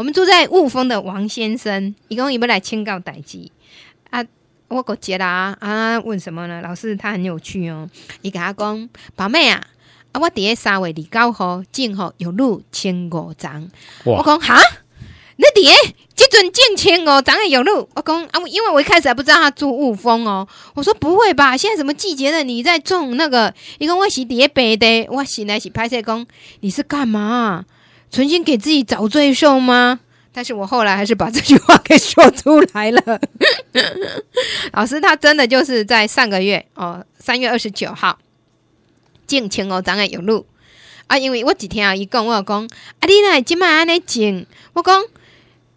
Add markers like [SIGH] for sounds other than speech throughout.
我们住在雾峰的王先生，一共伊欲来千告代机啊！我过节了啊！啊，问什么呢？老师他很有趣哦。伊个阿讲，宝妹啊！啊，我第一三月二九号，正好有路千五张，我讲哈，那第一即阵静千哦，长也有路。我讲啊，因为我一开始还不知道他住雾峰哦。我说不会吧？现在什么季节了？你在种那个？伊讲我是第一北的，我醒来是拍摄工，你是干嘛？存心给自己找罪受吗？但是我后来还是把这句话给说出来了。[LAUGHS] 老师，他真的就是在上个月哦，三月二十九号进青欧展的有路啊，因为我几天啊，伊讲我讲，啊，你来即摆安尼进，我讲。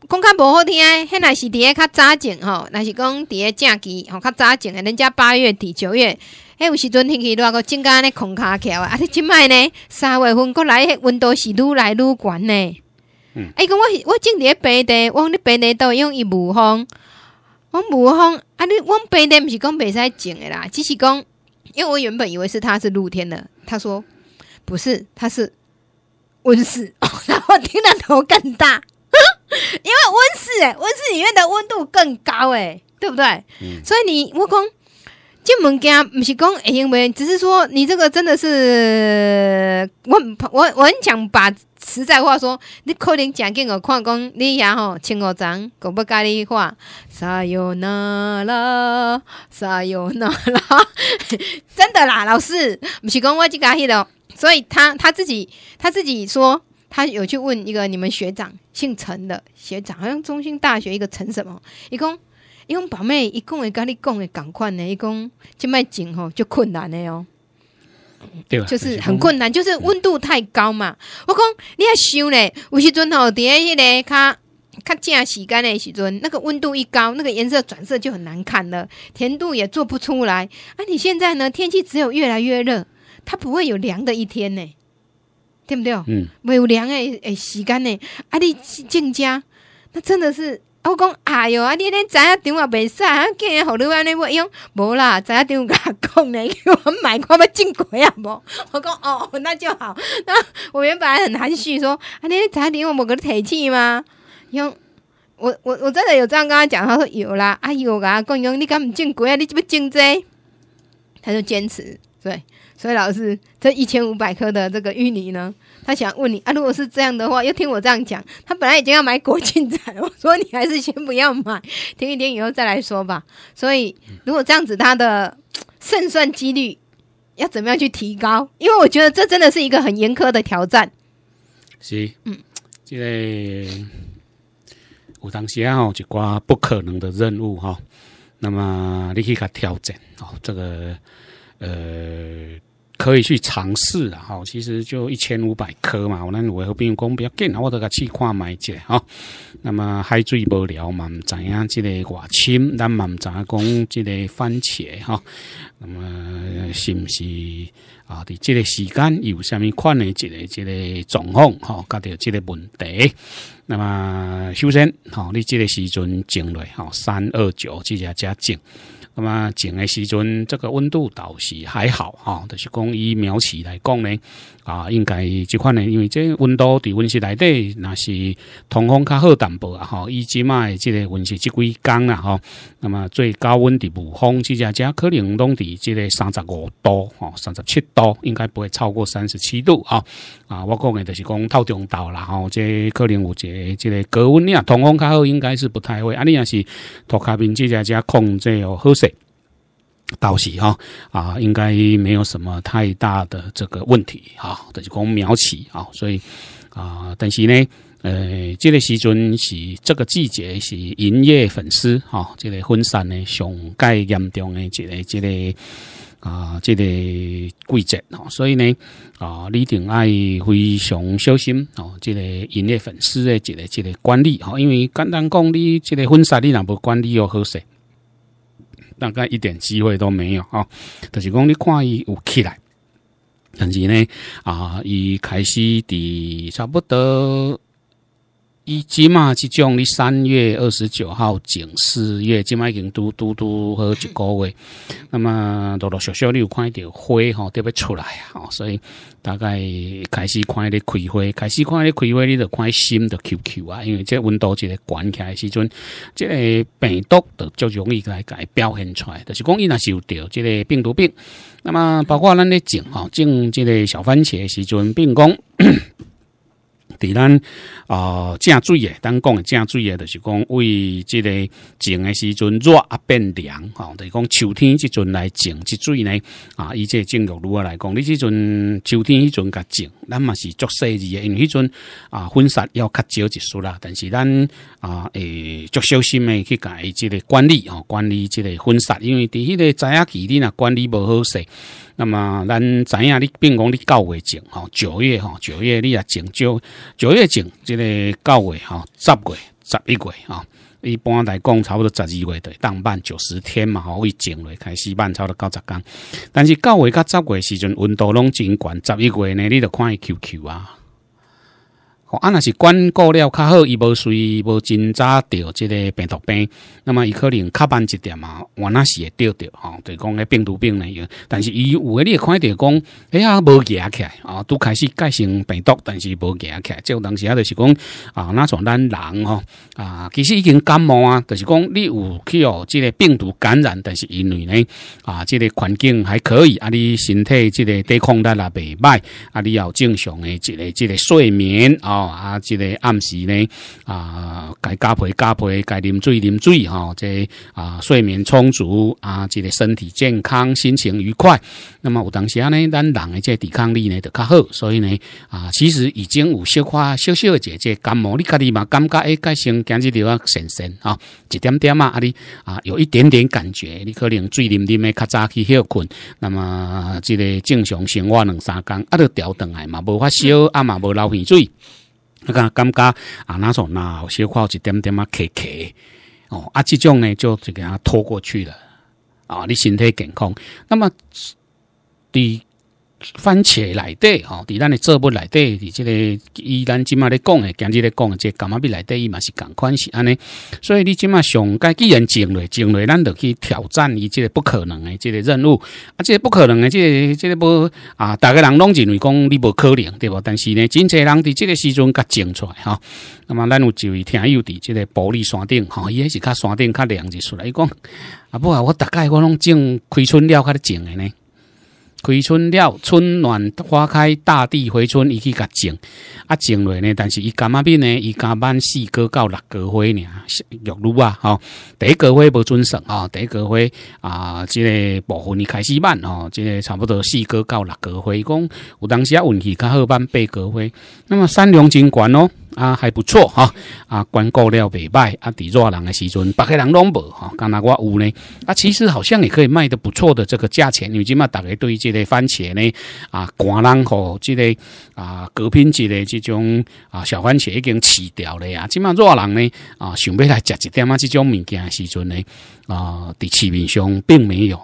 讲较无好听，迄若是伫咧较早整吼，若是讲伫咧假期吼较早整诶，人家八月底九月。哎，有时阵天气热个，增加尼空卡桥啊，而即摆呢，三月份过来，迄温度是愈来愈悬呢。哎，讲我我种伫咧白的，我讲你白的都用伊无风，用无风啊！你我白的毋是讲袂使种诶啦，只是讲，因为我原本以为是它是露天的，他说不是，它是温室。哦，[LAUGHS] 我听到头更大，[LAUGHS] 因为温室，诶、温室里面的温度更高哎，对不对？嗯，所以你我讲。这物件不是讲因为，只是说你这个真的是，我我我很想把实在话说，你可能讲给我看，讲你呀吼，请我讲，我不加你话。撒有那啦，撒有那啦，真的啦，老师不是讲我只加黑的，所以他他自己他自己说，他有去问一个你们学长姓陈的学长，好像中兴大学一个陈什么，一共。因为宝妹一讲，伊跟你讲的共款呢，一讲即摆紧吼，就困难的哦。对，就是很困难，就是温度太高嘛。我讲你要想呢？有时阵吼，伫下迄个较较正时间的时阵，那个温度一高，那个颜色转色就很难看了，甜度也做不出来啊！你现在呢，天气只有越来越热，它不会有凉的一天呢，对不对？嗯，没有凉诶，诶，时间呢？啊，你进家，那真的是。我讲，哎哟，啊！你恁仔电话变啥？竟然和你安尼用，无啦！仔打电话讲你，我买块要进贵啊！无，[LAUGHS] 我讲哦，那就好。那我原本还很含蓄说，啊，你恁仔我话某个提气吗？用我我我真的有这样跟他讲，他说有啦，阿姨，我跟他讲用，你敢唔进贵啊？你怎不真济？他就坚持，对。所以老师，这一千五百克的这个芋泥呢？他想问你啊，如果是这样的话，要听我这样讲。他本来已经要买国庆展，[LAUGHS] 我说你还是先不要买，停一停以后再来说吧。所以，如果这样子，他的胜算几率要怎么样去提高？因为我觉得这真的是一个很严苛的挑战。是，嗯，这个有当时有一挂不可能的任务哈。那么你去他调整哦，这个呃。可以去尝试啊，吼，其实就一千五百颗嘛，我那我和朋友讲比较紧，我得试看买者哈。那么海水无聊嘛，唔知影这个外深，咱唔知影讲这个番茄哈，那么是不是啊？伫这个时间有虾米款的这个这个状况哈？搞到这个问题，那么首先哈，你这个时阵进来哈，三二九这家加进。那么整个时阵，这个温度倒是还好哈。就是讲以苗期来讲呢，啊，应该这款呢，因为这温度伫温室内底那是通风较好淡薄啊哈。以即卖这个温室这几天啦哈。那么最高温的无风，即只只可能拢伫即个三十五度哈，三十七度，应该不会超过三十七度啊。啊，我讲的就是讲透中岛啦吼，这可能有一个即个高温啊通风较好，应该是不太会。啊，你也是涂卡边即只只控制哦，好。到是哈啊，应该没有什么太大的这个问题哈，只讲苗期啊，所以啊，但是呢，呃，这个时阵是这个季节是营业粉丝哈，这个分散呢上盖严重的这个这个啊这个季节哈，所以呢啊，你一定爱非常小心哦，这个营业粉丝的这个这个管理哈，因为简单讲，你这个分散你若无管理又好势。大概一点机会都没有啊。但是讲你看伊有起来，但是呢啊，伊开始伫差不多。伊即嘛是种你三月二十九号进四月，即卖已经拄拄拄好一个月。那么陆陆续续你有看到花吼，都要出来啊，所以大概开始看咧开花，开始看咧开花，你就看心的 QQ 啊，因为即温度即个关起来时阵，即个病毒就容易来改表现出来，就是讲伊若是有着即个病毒病，那么包括咱咧种吼种即个小番茄时阵并讲。对咱啊，正水诶，咱讲诶正水诶，就是讲为即个种诶时阵热啊变凉，吼，就讲秋天即阵来种即水呢啊。以即种玉如何来讲，你即阵秋天迄阵甲种，咱嘛是足细二诶，因为迄阵啊，风沙要较少一丝啦。但是咱啊，诶，足小心诶去甲伊即个管理哦，管理即个风沙，因为伫迄个早期你若管理无好势。那么咱知影你，比如讲你九月种吼九月，吼九月你也种少，九月种，即个九月，吼十月、十一月，吼。一般来讲差不多十二月对，当办九十天嘛，吼会种嘞，开始办差不多九十天，但是九月到十月时阵温度拢真悬，十一月呢，你得看伊 QQ 啊。啊，若是管顾了较好，伊无随无真早着即个病毒病，那么伊可能较慢一点嘛。我那是会得着吼，就讲迄病毒病呢。但是伊有会看着讲，哎呀无夹起来啊，拄开始改成病毒，但是无夹起。来，即个当时啊，就是讲啊，那种咱人吼啊，其实已经感冒啊，就是讲你有去哦，即个病毒感染，但是因为呢啊，即个环境还可以，啊你身体即个抵抗力也袂歹，啊你要正常诶即个即个睡眠啊。啊，即个暗时呢，啊，该加倍加倍，该啉水啉水，哈，这啊，睡眠充足，啊，这个身体健康，心情愉快。那么有当时呢，咱人诶，这抵抗力呢，就较好。所以呢，啊，其实已经有小化，小小姐姐感冒，你家己嘛，感觉诶，开始今日就要神神啊，一点点啊，啊，啊有一点点感觉，你可能醉啉啉诶，较早去休困。那么这个正常生活两三工，啊，都调顿来嘛，无发烧，啊嘛，无流鼻水。那个感觉啊，那种那有些话，有一点点啊，咳咳哦，啊，这种呢，就就给他拖过去了啊，你身体健康，那么第。番茄内底吼，伫咱的作物内底，伫即个伊咱即麦咧讲诶，今日咧讲，即感榄木内底伊嘛是同款是安尼。所以你今上甲既然种来，种来，咱就去挑战伊即个不可能的即个任务。啊，即个不可能的，个即个无啊，大个人拢认为讲你无可能，对无？但是呢，真侪人伫即个时阵甲种出来吼那么咱有一位听友伫即个玻璃山顶吼，伊、也是较山顶较凉一出来，伊讲啊不啊，我大概我拢种开春了较咧种的呢。开春了，春暖花开，大地回春，伊去甲种，啊种落呢？但是伊感阿边呢？伊加班四哥到六哥花呢？玉露啊，吼，第一个花无准守啊，第一个花啊，即个部分伊开始慢吼，即个差不多四哥到六哥花，讲有当时啊运气较好，办八哥花，那么产量真悬哦。啊，还不错哈！啊，关够料北拜啊，底热人的时阵，白个人拢无哈，加拿我有呢啊，其实好像也可以卖的不错的这个价钱，因为今嘛，大家对这个番茄呢啊，寒人和这个啊，高品质的这种啊，小番茄已经吃掉了啊，今嘛热人呢啊，想要来食一点啊这种物件时阵呢啊，在市面上并没有，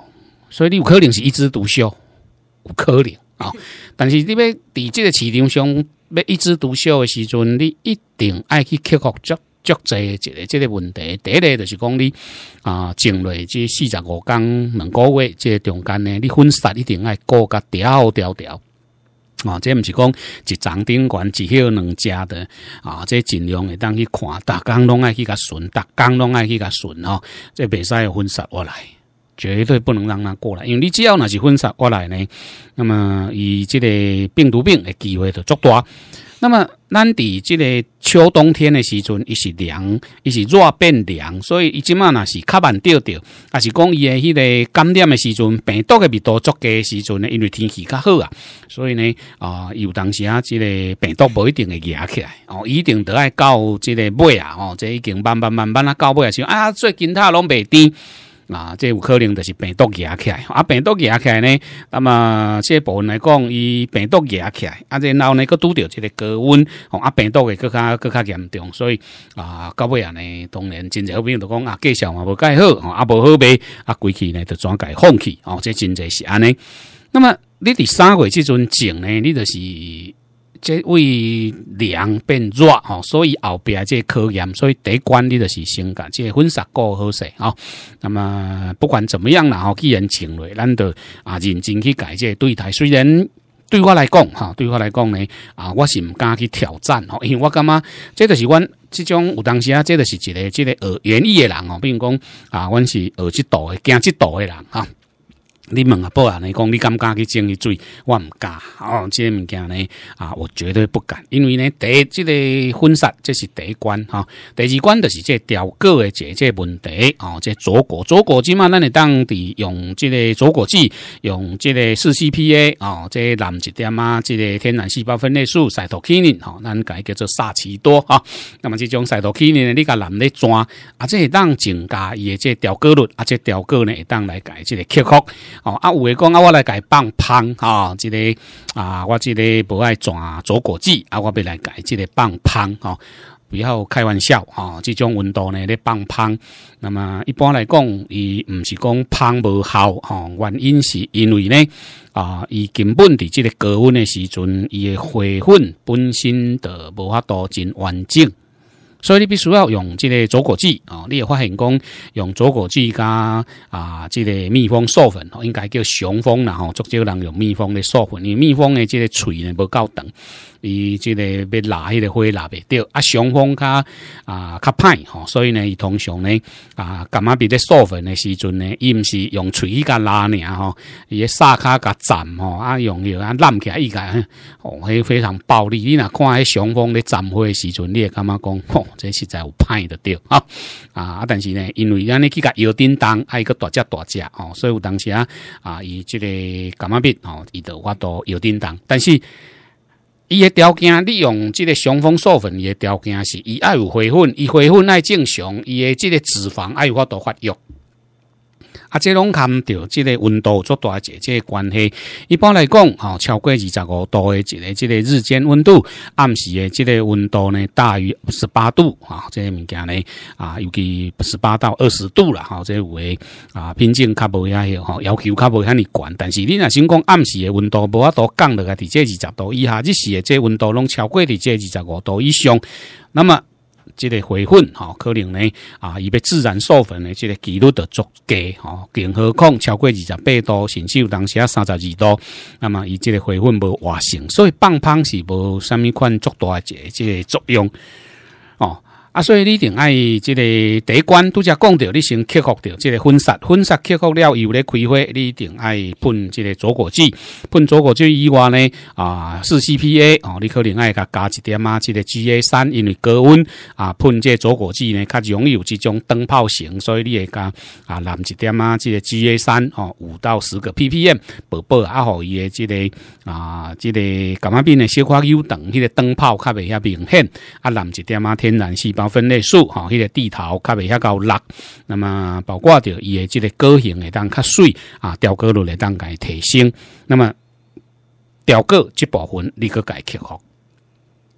所以你有可能是一枝独秀，有可能啊，但是你要在这个市场上。要一枝独秀的时阵，你一定爱去克服足足侪一个这个问题。第一个就是讲你啊，整类即四十五公两个月，即中间呢，你婚纱一定爱过甲第二条条哦。这唔是讲一张顶款，只许两家的啊。这尽量会当去看，大工拢爱去甲顺，大工拢爱去甲顺哦。这未使婚纱我来。绝对不能让他过来，因为你只要那是分散过来呢，那么以这个病毒病的机会就足大。那么咱伫这个秋冬天的时阵，伊是凉，伊是热变凉，所以伊即马那是较慢掉掉，还是讲伊的迄个感染的时阵，病毒密度足低的时阵呢，因为天气较好啊，所以呢啊有当时啊，这个病毒不一定会压起来哦，一定得爱到这个尾啊，哦，这已经慢慢慢慢啊到尾啊，是哎最近他拢袂甜。啊，这有可能就是病毒压起来，啊，病毒压起来呢。那么，这部分来讲，伊病毒压起来，啊，然后呢，佮拄着这个高温，啊，病毒会更加更加严重，所以啊，到尾严呢，当然真侪，友都讲啊，介绍嘛无介好，啊，无好呗，啊，归去呢就转改放弃，哦，这真侪是安尼。那么，你第三个月即阵种呢，你就是。即位凉变热吼，所以后边即科研，所以第管理就是先格，即婚纱够好势啊。那么不管怎么样啦，吼，既然请来，咱就啊认真去改这对待。虽然对我来讲，哈，对我来讲呢，啊，我是唔敢去挑战哦，因为我感觉，这就是阮这种有当时啊，这就是一个，这个学园艺诶人哦，比如讲啊，阮是学即道诶，行即道诶人啊。你问啊，保安你讲你敢敢去整伊水？我毋敢哦，这个物件呢啊，我绝对不敢，因为呢，第一，这个婚散这是第一关哈，第二关就是这调教的这这问题哦，这左果左果即嘛，咱会当地用这个左果剂，用这个四 C P A 哦，这南一点啊，这个天然细胞分裂素噻托基宁，吼，咱改叫做萨奇多啊。那么这种噻托基宁呢，你甲男咧抓啊，这会当增加伊的这调教率，啊，这调教呢，当来改这个克服。哦，啊，有诶讲啊，我来改放芳啊，即个啊，我即个无爱啊，做果子啊，我要来改即个放芳吼，不要开玩笑吼，即种温度呢咧放芳，那么一般来讲，伊毋是讲芳无效吼，原因是因为呢啊，伊根本伫即个高温诶时阵，伊诶花粉本身就无法度真完整。所以你必须要用即个左果剂哦，你也发现讲用左果剂加啊，即个蜜蜂授粉应该叫熊蜂啦吼，足少人用蜜蜂的授粉，因为蜜蜂的即个嘴呢不够长，伊即个要拉迄个花拉袂着啊，熊蜂较啊较歹吼，所以呢，伊通常呢啊，干嘛比咧授粉的时阵呢，伊唔是用嘴去拉呢吼，伊沙开甲斩吼啊，用个啊揽起一个，哦，非常暴力，你若看迄熊蜂咧斩花的时阵，你也干嘛讲？这实在有派的对啊啊！但是呢，因为咱尼去甲油叮当，爱个大只大只哦，所以有当时啊啊，伊即个感冒病哦，伊都有法度少油当。但是伊的条件，利用即个雄风素粉，伊的条件是伊爱有回粉，伊回粉爱正常，伊的即个脂肪爱有法度发育。啊，这拢看唔到，即个温度做大节即个关系。一般来讲，哈，超过二十五度的即个即个日间温度，暗时的即个温度呢，大于十八度啊，即个物件呢，啊，尤其十八到二十度了，哈，即为啊，品种较无遐些，吼，要求较无遐尼悬。但是你若想讲暗时的温度无法度降落来，伫这二十度以下，日时的即温度拢超过伫这二十五度以上，那么。即个回粉，哈，可能呢，啊，伊被自然授粉的即个几率就足低，哈，更何况超过二十八度，甚至有当时啊三十二度，那么伊即个回粉无活性，所以放香是无什么款足大一即个作用。啊，所以你一定爱即个一关，都只讲到你先克服着。即个粉刷，粉刷克服了，以后咧开花，你一定爱喷即个着果剂。喷着果剂以外呢，啊，四 C P A 哦，你可能爱加加一点啊，即个 G A 三，因为高温啊，喷这着果剂呢，较容易有这种灯泡型，所以你会加啊，淋一点啊，即个 G A 三哦，五到十个 P P M，宝宝也好，伊的即个啊，即个感冒病的小夸优等，迄个灯泡较袂遐明显，啊，淋一点啊，天然系。分类数哈，迄个地头较未遐高，辣。那么包括着伊的即个个型会当较水啊，钓个率会当改提升。那么钓个七宝粉立刻改服。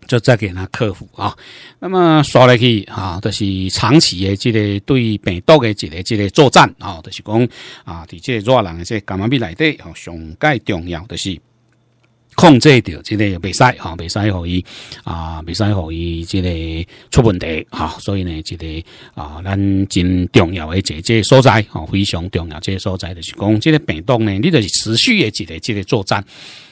就再给他克服啊。那么刷来去啊，都是长期的这个对病毒的这个这个作战啊，都是讲啊，底这热人一感染病咪底，哦，上界重要的是。控制着即个袂使吼，袂使互伊啊，袂使互伊即个出问题哈。所以呢，即个啊，咱真重要个即个所在，吼，非常重要即个所在，就是讲，即个病毒呢，你是持续诶一个即个作战。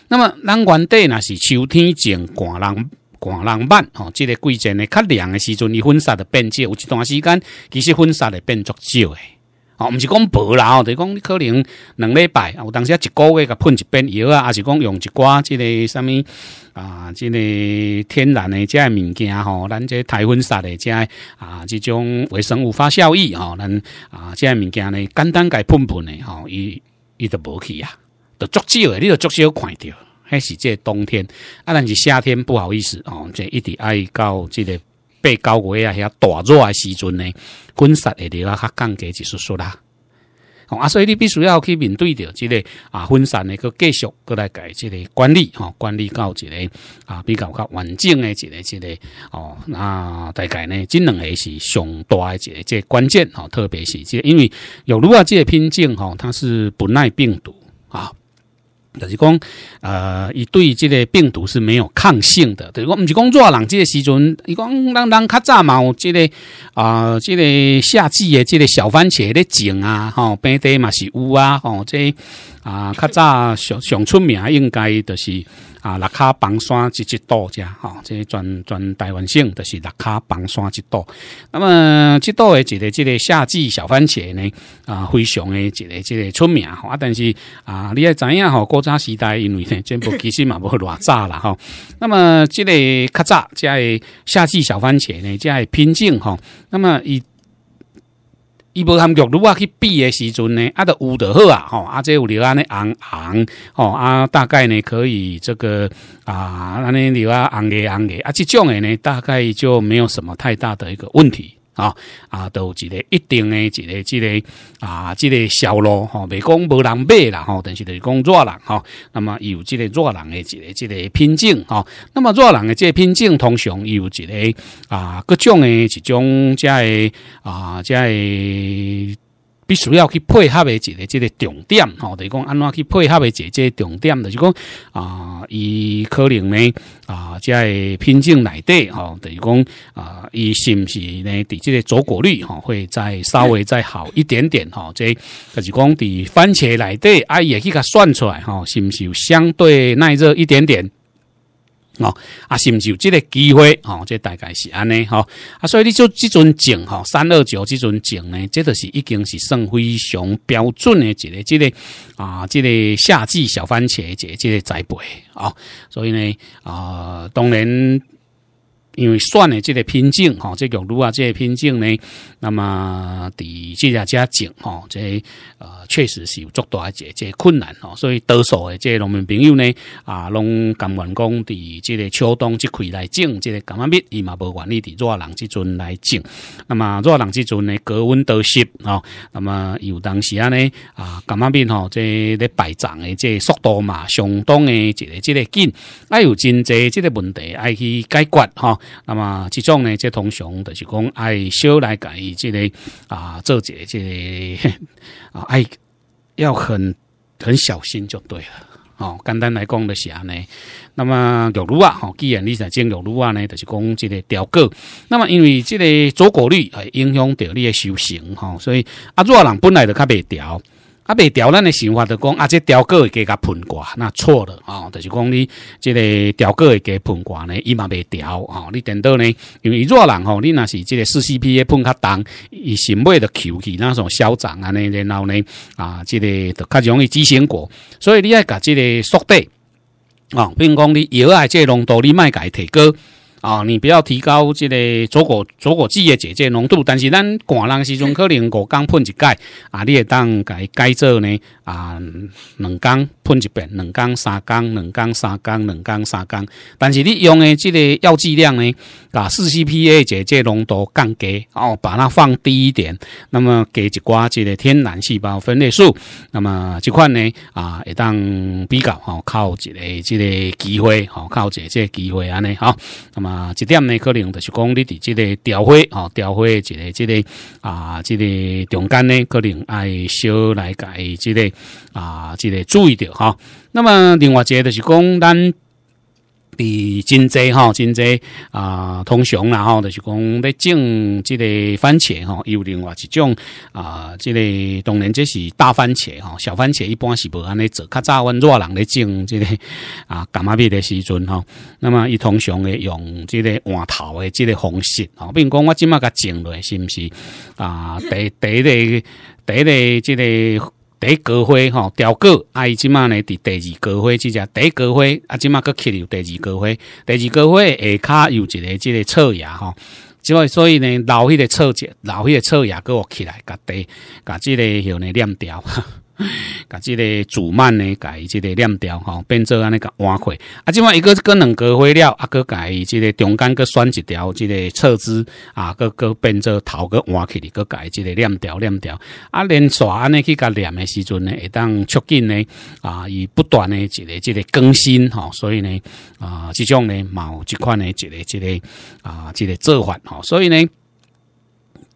那么，咱原底若是秋天前，寒冷，寒冷慢，吼，即个季节呢，较凉诶时阵，伊婚纱的变少，有一段时间，其实婚纱的变足少诶。哦，唔是讲薄啦，就是讲你可能两礼拜，有当时一个月甲喷一遍药啊，还是讲用一寡即个啥物啊，即个天然的即个物件吼，咱即台风杀的即个啊，即种微生物发效益吼，咱啊即个物件呢，简单甲喷喷的吼，伊伊就无去啊，都足少，你都足少看着，还是这冬天啊，但是夏天不好意思哦，这一直爱到这个被九月啊，遐大热的时阵呢，分散的你啊，较降低就是说啦，啊，所以你必须要去面对着，即个啊，分散的去继续过来改，即个管理哈，管理到即个啊，比较较完整的一个这个哦，那大概呢，这两个是相个即个关键哦，特别是即，因为有如果即品种哈，它是不耐病毒啊。就是讲，呃，伊对这个病毒是没有抗性的。就是我唔是工作人，这个时阵，伊讲，人人较早嘛，有这个啊，这个夏季的这个小番茄的种啊，吼，平地嘛是有啊，吼，这啊，较早上上出名应该就是。啊，六卡房山即一道遮吼，即全全台湾省都是六卡房山即道。那么即道诶，一个即个夏季小番茄呢，啊，非常诶一个即个出名吼。啊，但是啊，你也知影吼，古早时代因为呢，全部 [LAUGHS] 其实嘛，无偌炸啦吼。那么即个较早遮诶夏季小番茄呢，遮诶品种吼，那么伊。伊无含们如果去比的时阵呢，啊，得有得好啊！吼，啊，这有流安尼红红，吼啊，大概呢可以这个啊，安尼流啊红个红个，啊，这种诶呢，大概就没有什么太大的一个问题。啊啊，都一个一定的一个一个啊，一个销路吼，未讲无人买啦吼，但是是讲热人吼。那么有这个弱人的一个一个品种吼，那么弱人的这品种通常有一个啊各种的这种这样的啊这样的。必须要去配合的一个、这个重点，吼，等于讲安怎去配合的这一个重点，就是讲啊，伊可能呢啊，在品种内底，吼，等于讲啊，伊是不是呢？伫这个着果率，吼，会再稍微再好一点点，吼，这就是讲在番茄内底，伊会去甲算出来，哈，是不是有相对耐热一点点？哦，啊，是毋是有这个机会？哦，这大概是安尼哈，啊，所以你就这阵种哈，三二九这阵种呢，这都是已经是算非常标准的一个，这个啊，这个夏季小番茄的一个个栽培啊。所以呢，啊，当然因为算的这个品种哈，这个如啊，这个品种呢，那么伫这家家种哈，即啊。确实是有足多一个个困难吼，所以多数诶即农民朋友呢啊，拢甘愿讲伫即个秋冬即季来种即个橄榄蜜，伊嘛无愿意伫热人即阵来种。那么热人即阵呢，高温多湿啊，那么有当时呢啊，橄榄蜜吼即咧排涨诶，即速度嘛相当诶一个这个紧，啊有真济即个问题爱去解决吼。那么即种呢，即通常就是讲爱少来改即个啊，做即个。啊，爱要很很小心就对了。哦，简单来讲的安尼。那么六如啊，哦，既然你在讲六路啊呢，就是讲这个调过。那么因为这个左果率影响到你的修行哈，所以啊，热人本来就较袂调。啊，袂调，咱你想法就讲啊，这调过会加喷挂，那错了啊，就是讲你这个调过会加喷挂呢，伊嘛袂调啊，你等到呢，因为热人吼，你那是这个四 C P A 喷较重，伊先要的球气，那种嚣张啊呢，然后呢啊，这个就较容易畸形果，所以你要加这个速递啊，并讲你药啊这浓度你卖加提高。啊，你比较提高这个左果左果剂的解姐浓度，但是咱寒冷时阵可能五刚喷一盖啊，你也当改改造呢。啊，两缸喷一遍，两缸三缸，两缸三缸，两缸三缸。但是你用的这个药剂量呢？啊，四 C P A 这这浓度降低哦，把它放低一点。那么给一寡这个天然细胞分裂素。那么这款呢啊，会当比较哦，靠一个这个机会哦，靠这这机会安尼哈。那么这点呢，可能就是讲你的这个调货哦，调货的这个这个啊，这个中间呢，可能爱少来改这个。啊，记得注意着哈。那么另外一个就是讲，咱比真济哈，真济啊，通常然后就是讲在种这个番茄哈，有另外一种啊，这个当然这是大番茄哈，小番茄一般是不安尼做，较早温热人咧种这个啊，干嘛别的时阵吼，那么一通常会用这个换头的这个方式比如讲我今麦甲种落，是不是啊？第第一个第一个这个。第一高火吼调过啊伊即满咧伫第二高火即只第一高火啊即满佫起入第二高火第二高火下骹有一个即个侧牙吼即外所以呢留迄个侧者留迄个侧牙佫互起来甲第甲即个红诶粘牢 [LAUGHS] 把这个主慢呢，改这个链条吼，变做安尼个弯回啊。另外一个这个两个灰料啊，个改这个中间个双一条，这个侧枝啊，个个变做头个弯起的，个改这个链条链条啊。连锁安尼去佮练的时阵呢，会当促进呢啊，以不断的这个这个更新吼。所以呢啊，这种呢冇这款呢，这个这个啊，这个做法吼。所以呢。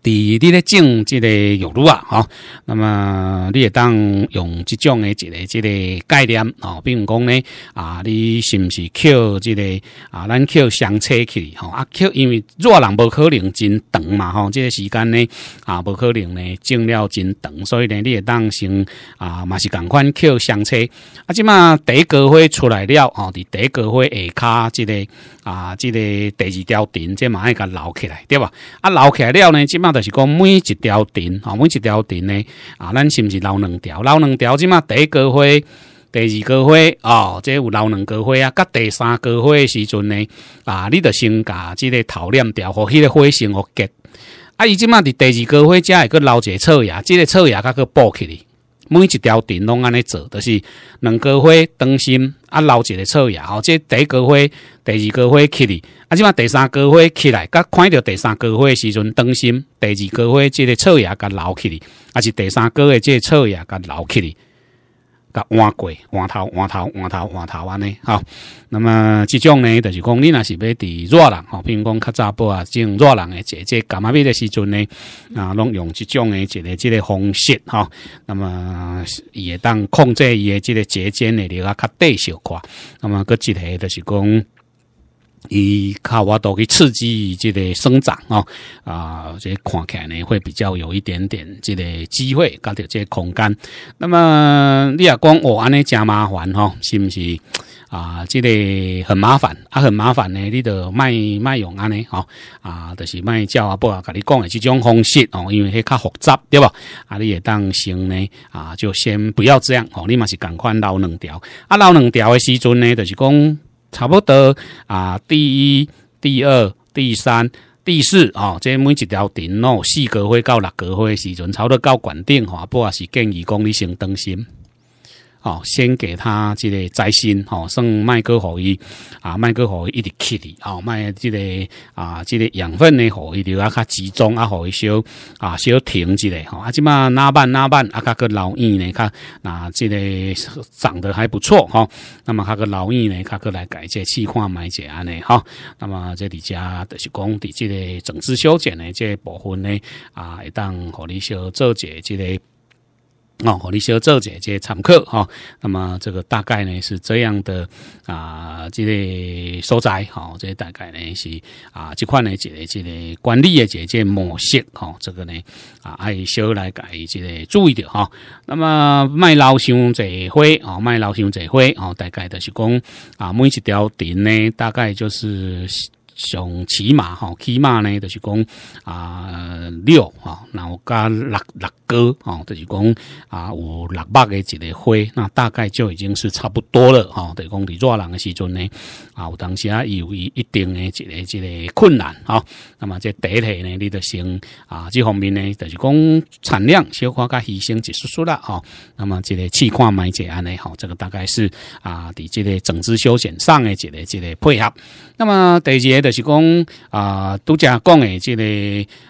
伫你咧种即个玉露啊，哈，那么你会当用即种诶一个即个概念哦，比如讲呢啊，你是毋是捡即个啊？咱捡香车去，吼，啊捡，因为热人无可能真长嘛，吼，即个时间呢啊，无可能呢种了真长，所以呢你会当先啊，嘛是共款捡香车，啊，即嘛第一个花出来了哦，伫第一个花下骹即个啊，即个第二条顶，即嘛爱甲捞起来，对吧？啊，捞起来了呢，即嘛。就是讲每一条电，吼，每一条电呢，啊，咱是不是留两条，留两条即嘛？第一个花，第二个花，哦，这有留两个花啊。甲第三个花时阵呢，啊，你著先甲即个头念调和迄个花先合结。啊，伊即嘛伫第二个花，只系个留一个草牙，即个草牙甲去补起哩。每一条电拢安尼做，就是两个花灯芯啊，留一个错牙，哦，即第一个花，第二个花起哩。啊！即嘛第三高花起来，甲看到第三高诶时阵，当心第二高花即个错芽甲流起哩，还是第三高诶，即个错芽甲流起哩，甲换过换头换头换头换头换尼吼。那么即种呢，就是讲你若是要伫热人，吼，比如讲较早布啊，即种热人诶，即即感嘛？咩的时阵呢？啊，拢用即种诶，一个、即个方式吼，那么伊会当控制，伊诶即个节间诶，里啊，较短小块。那么搁一个就是讲。较靠我度去刺激这个生长啊啊，这看起来呢会比较有一点点这个机会，加着这空间。那么你也讲我安尼诚麻烦哈，是不是啊？这个很麻烦啊，很麻烦呢，你就卖卖用安尼哈啊，就是卖叫阿伯啊，跟你讲的这种方式哦，因为迄较复杂对吧？啊，你也当心呢啊，就先不要这样哦，你嘛是赶快捞两条，啊，捞两条的时阵呢，就是讲。差不多啊，第一、第二、第三、第四啊，这每一条电路四格灰到六格灰时阵，不多到管顶，或不啊，是建议讲你先更新。哦，先给他这个摘心，哦，剩麦割好伊，啊，麦割好伊一直起哩，哦，麦这个啊，这个养分呢好一点啊，较集中啊，好一小啊，小停一下，吼，啊，即嘛哪办哪办，啊，较个老叶呢，较啊，这个长得还不错，哈，那么他个老叶呢，他个来改些气化麦者安呢，哈，那么这里家就是讲在这个整治修剪呢，这部分呢，啊，会当和你小做者这个。哦，我你小做姐姐参客哈，那么这个大概呢是这样的啊，这个所在哈，这个、大概呢是啊，这块呢一个一个管理的一个模式哈，这个呢啊，爱小来改一个注意点哈。那么卖老兄这会哦，卖老兄这会哦，大概就是讲啊，每一条电呢，大概就是。上起码哈，起码呢，就是讲啊六哈，然后加六六个哈，就是讲啊有六百个一个花，那大概就已经是差不多了哈。等于讲你热人的时阵呢，啊，有当时啊有一一定的这个一个困难哈。那么在第一呢，你得先啊，这方面呢，就是讲产量小可加牺牲一丝丝啦哈。那么这个气矿买解安呢，哈，这个大概是啊，伫这个整治休闲上的一个这个配合。那么第二。就是讲啊，都正讲诶，即个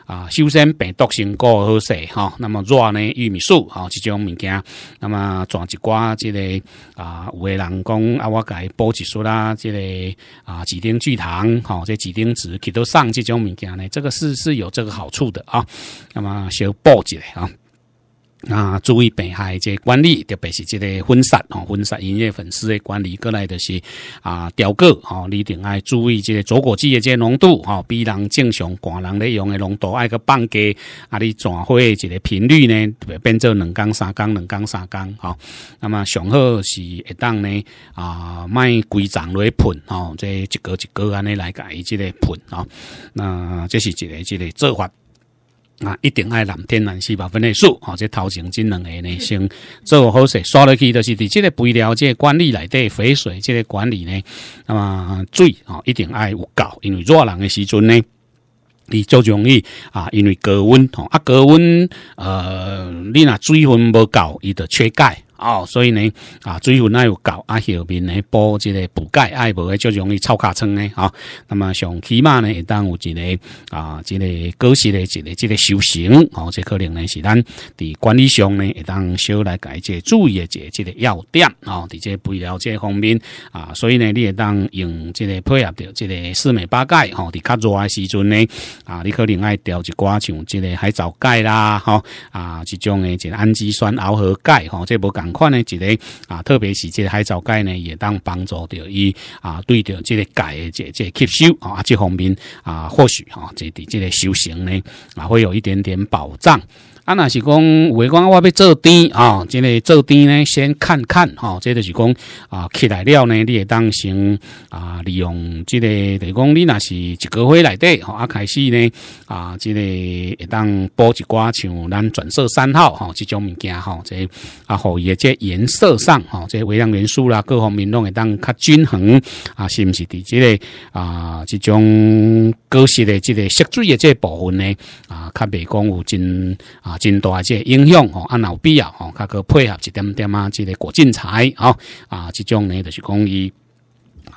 啊，首先病毒性个好势哈。那么热呢，玉米素吼，即种物件。那么转一寡即个啊，有诶人讲啊，我改补一树啦，即个啊，几丁聚糖吼，即指丁值，起到上即种物件呢，这个是是有这个好处的啊。那么小补一下啊。啊，注意病害这管理，特别是这个婚纱哦，婚纱因业粉丝的管理过来就是啊，调过哦，你定爱注意这个左果剂的这浓度哦，比人正常寒人内用的浓度爱个半低，啊，你转会的这个频率呢，变做两工三工，两工三工哦。那么上好是会当呢啊，卖规整来喷哦，这一个一个安尼来改即个喷哦。那这是一个一个做法。啊，一定爱蓝天然细胞分裂素哦，这头前这两个呢，先做好势刷落去，就是伫这个肥料这管理内底肥水，这个管理呢，那么水哦，一定爱有够，因为热人的时阵呢，你就容易啊，因为高温吼啊高温，呃，你若水分无够，伊得缺钙。哦，所以呢，啊，水分爱有够，啊，后面呢补这个补钙，爱无就容易臭卡疮呢，哈。那么上起码呢，当有一个啊，这个科时的一个这个修行，哦，这可能呢是咱伫管理上呢，当少来改这注意的个这个要点，哦，在这肥料这方面啊，所以呢，你会当用这个配合着这个四美八钙，哦，在较热的时阵呢，啊，你可能爱调一寡像这个海藻钙啦，哈，啊，这种的这个氨基酸螯合钙，哈，这无共。看呢，即个啊，特别是即个海藻钙呢，也当帮助到伊啊，对着即个钙的即即吸收啊，即方面啊，或许啊，即啲即个修行呢，啊，会有一点点保障。啊，那是讲，我讲我要做砖啊，即个做砖呢，先看看哈，即个就是讲啊，起来了呢，你会当先啊，利用即个，等于讲你那是一个花来底，啊开始呢啊，即个会当播一挂像咱转色三号哈，即种物件哈，即啊伊叶即颜色上哈，即微量元素啦，各方面拢会当较均衡啊，是毋是？伫即个啊，即种果实的即个色水的即部分呢啊，较袂讲有真啊。啊，真大，这影响吼，啊，老毕啊，吼，佮佮配合一点点啊，即个郭晋财啊，啊，这种呢，就是讲伊。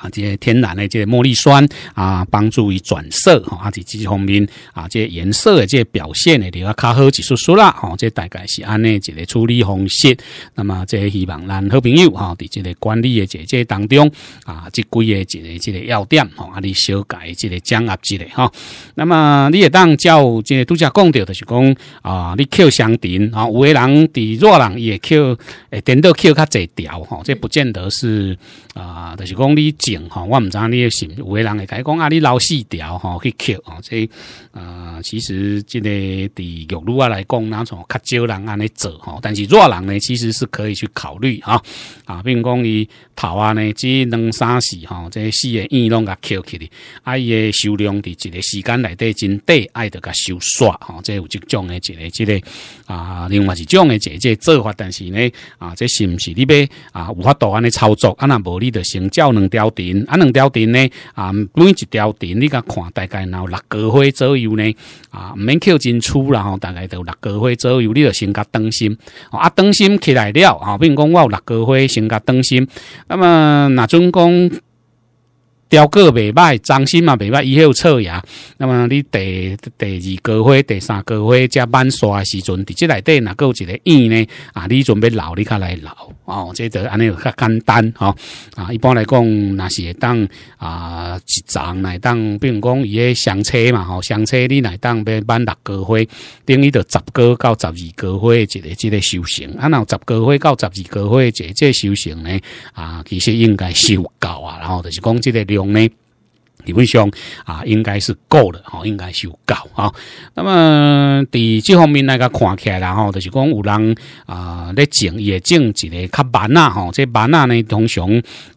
啊，这些天然的这些茉莉酸啊，帮助于转色哈，啊，这几方面啊，这颜色的这表现呢，就要较好，几输出啦，哈，这大概是安尼一个处理方式。那么，这希望咱好朋友哈，在这个管理的这这当中啊，这几个，一个，这个要点哈，啊，你修改，这个掌握，即个哈。那么你也当照这个都只讲到的是讲啊，你扣香槟啊，有的人伫弱人也扣，诶，点到扣较侪条哈，这不见得是啊，就是讲你。哈，我毋知影你嘅心，有啲人会甲伊讲啊，你老四条哈，去捡哦。所以，呃，其实即个伫玉女啊来讲，哪从较少人安尼做哈。但是弱人呢，其实是可以去考虑啊啊，并讲伊头啊呢，即两三十哈，即四个院拢啊，吸起嚟，伊嘅收量伫一个时间内底真短，爱着个收煞哈。即有即种嘅，即个即个啊，另外一种嘅，即个做法。但是呢，啊，即是毋是你要啊，无法度安尼操作，啊若无你就成教两条。啊，两条钉呢？啊，每一条钉你甲看大概然后六个分左右呢？啊，免扣真粗，啦。吼，大概就六个分左右，你就先甲灯芯。啊，灯芯起来了啊，如讲我有六个分先甲灯芯。那么那阵讲。雕果袂歹，掌心嘛袂歹，迄有撮牙。那么你第第二高花、第三高花加满刷诶时阵，伫即内底哪个有一个院呢？啊，你准备留，你较来留哦。即就安尼较简单哦。啊，一般来讲，那是会当啊一层来当，比如讲伊个上车嘛吼，上车你来当要满六高花，等于着十高到十二高会一个一个修行。啊，若有十高花到十二高花一个即个修行呢，啊，其实应该修够啊。然后就是讲即个。내용내基本上啊，应该是够了吼，应该是有够啊。那么在这方面来个看起来吼，就是讲有人啊咧种也种一个较慢啊吼，这慢啊呢通常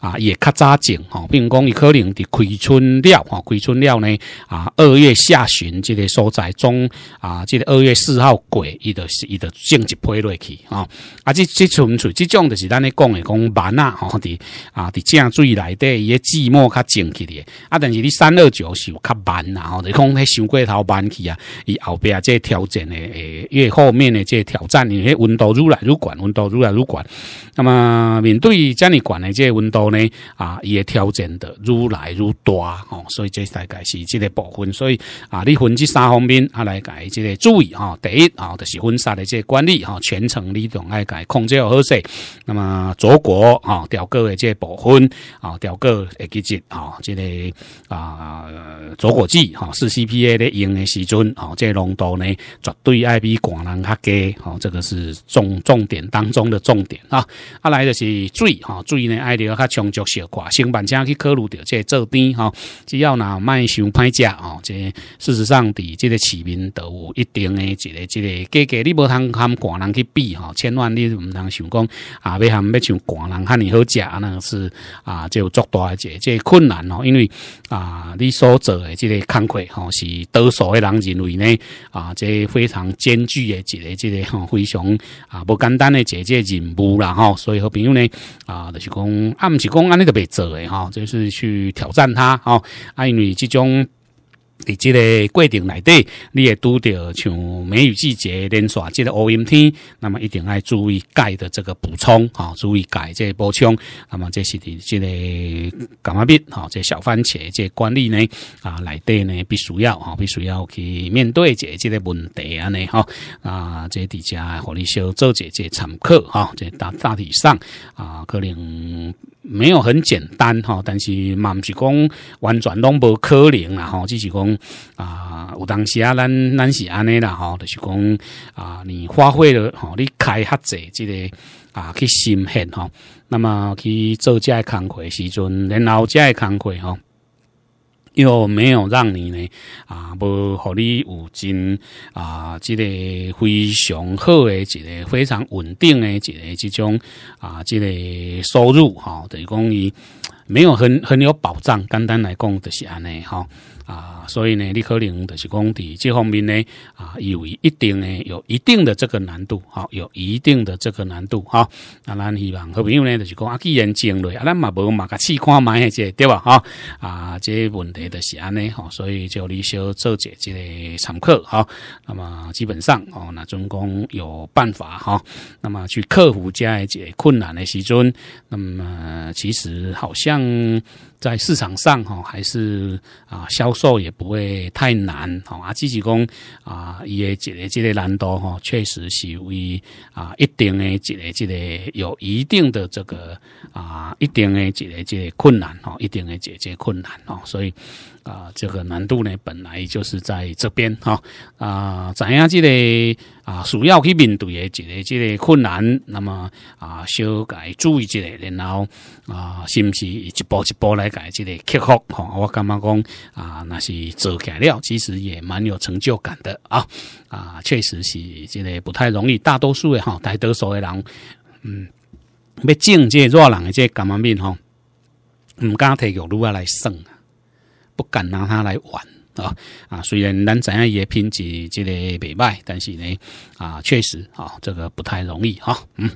啊也较早种吼，并讲伊可能伫开春了吼，开春了呢啊二月下旬这个所在中啊，即个二月四号过伊就伊就种一批落去啊。啊，这这纯粹这种就是咱咧讲诶，讲慢啊吼，伫啊伫正水内底伊寂寞较种起的啊，但是。你三二九是较慢啦，吼，你讲迄收过头慢去啊，伊后边即个调整诶，越后面诶即挑战，你咧温度愈来愈悬，温度愈来愈悬。那么面对这尔悬诶即温度咧啊，伊个调整的愈来愈大，吼，所以这大概是即个部分。所以啊，你分这三方面啊来改即个注意哈。第一啊，就是婚纱的即管理哈，全程你总爱改控制好势。那么左国啊，调个的即部分啊，调个诶机制啊，即个。啊，佐果剂哈是 C P A 咧用嘅时阵，吼，这浓度呢绝对爱比广人较低，吼，这个是重重点当中的重点啊。啊来就是水，哈，水呢爱要较充足小寡，新板车去考虑到即做点哈，只要呐卖想歹食，吼，即事实上伫即个市民都有一定嘅一个一个价格，你无通喊广人去比，哈，千万你唔通想讲啊，要喊要像广人遐尼好食，那是啊就足大一节，即困难咯，因为啊。啊，你所做诶，即个坎慨吼，是多数诶人认为呢，啊，即非常艰巨诶一个，即个吼，非常啊不简单诶，姐个任务啦吼，所以好朋友呢，啊，就是讲，啊，毋是讲安尼就白做诶哈，就是去挑战他吼，因为即种。伫即个过程内底，你会拄着像梅雨季节连续即个乌阴天，那么一定要注意钙的这个补充啊，注意钙这补充。那么这是伫即个感冒病啊，这小番茄这管理呢啊内底呢必须要啊必须要去面对这这个问题啊呢哈啊，这底下和你小做一这个参考哈，这大大体上啊可能。没有很简单哈，但是嘛不是讲完全拢无可能啦哈，只是讲啊，有当时啊，咱咱是安尼啦哈，就是讲啊，你花费了哈，你开哈子这个啊去心狠哈，那么去做这工活时阵，然后这工活吼。又没有让你呢啊，无何你有真啊，这个非常好的一个非常稳定的一个这种啊，这个收入哈，等于讲伊没有很很有保障，简单来讲就是安尼哈。啊，所以呢，你可能就是讲伫这方面呢，啊，有一定的有一定的这个难度，好，有一定的这个难度哈。啊，那希望好朋友呢，就是讲，啊，既然进来，啊，咱嘛无嘛个试看买下，对吧？哈，啊，这问题就是安尼，哈，所以就你小做姐这参考，哈。那么基本上哦，那总共有办法哈，那么去克服加一些困难的时阵，那么其实好像。在市场上哈，还是啊销售也不会太难哈啊，机器工啊也解这个难度哈，确实是为啊一定的解这个有一定的这个啊一定的解这个困难哈，一定的解决困难啊，所以啊这个难度呢本来就是在这边哈啊怎样解个。啊，需要去面对的一个、这个困难，那么啊，小改注意这个，然后啊，是不是一步一步来改这个克服？哈，我感觉讲啊，那是做起来了，其实也蛮有成就感的啊啊，确实是这个不太容易，大多数的哈，大多数的人，嗯，要境界弱人，这感嘛病吼，唔敢提药，撸啊来胜啊，不敢拿它来玩。啊啊，虽然咱怎样也拼质这个买卖，但是呢，啊，确实啊，这个不太容易哈，嗯。